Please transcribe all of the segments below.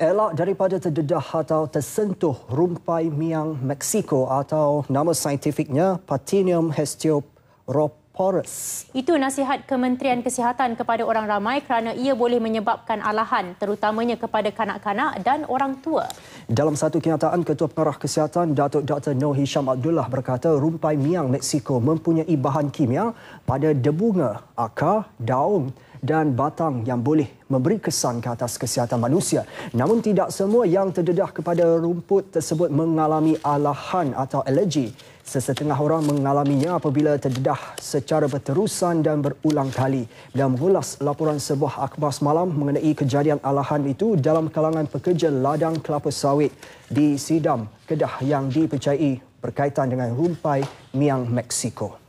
elak daripada terdedah atau tersentuh rumpai miang Meksiko atau nama saintifiknya Patinium hestioporus. Porous. Itu nasihat Kementerian Kesihatan kepada orang ramai kerana ia boleh menyebabkan alahan terutamanya kepada kanak-kanak dan orang tua. Dalam satu kenyataan, Ketua Pengarah Kesihatan Datuk Dr. Noh Hisham Abdullah berkata rumpai miang Meksiko mempunyai bahan kimia pada debunga, akar, daun dan batang yang boleh memberi kesan ke atas kesihatan manusia. Namun tidak semua yang terdedah kepada rumput tersebut mengalami alahan atau alergi. Sesetengah orang mengalaminya apabila terdedah secara berterusan dan berulang kali. Dan mengulas laporan sebuah akhbar semalam mengenai kejadian alahan itu dalam kalangan pekerja ladang kelapa sawit di Sidam, Kedah yang dipercayai berkaitan dengan rumpai Miang Meksiko.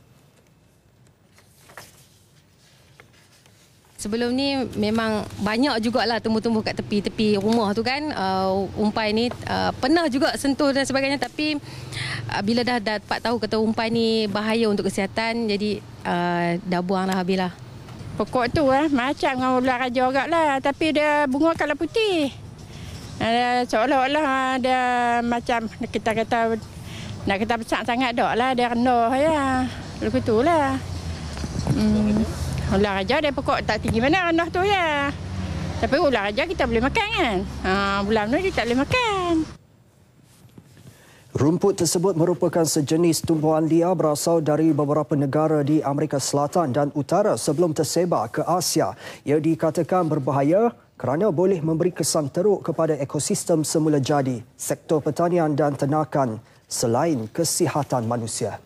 sebelum ni memang banyak juga lah tumbuh-tumbuh kat tepi-tepi rumah tu kan uh, umpai ni uh, pernah juga sentuh dan sebagainya tapi uh, bila dah dapat tahu kata umpai ni bahaya untuk kesihatan jadi uh, dah buang lah habislah pokok tu eh, macam dengan ular raja juga lah tapi dia bunga kalau putih uh, seolah-olah dia macam kita kata nak kita besar sangat dah lah dia rendah ya lepas tu lah hmm ular raja dan pokok tak tinggi mana rendah kan tu ya. Tapi ular raja kita boleh makan kan? Ha, bulan ni dia tak boleh makan. Rumput tersebut merupakan sejenis tumbuhan liar berasal dari beberapa negara di Amerika Selatan dan Utara sebelum tersebar ke Asia. Ia dikatakan berbahaya kerana boleh memberi kesan teruk kepada ekosistem semula jadi, sektor pertanian dan tenakan selain kesihatan manusia.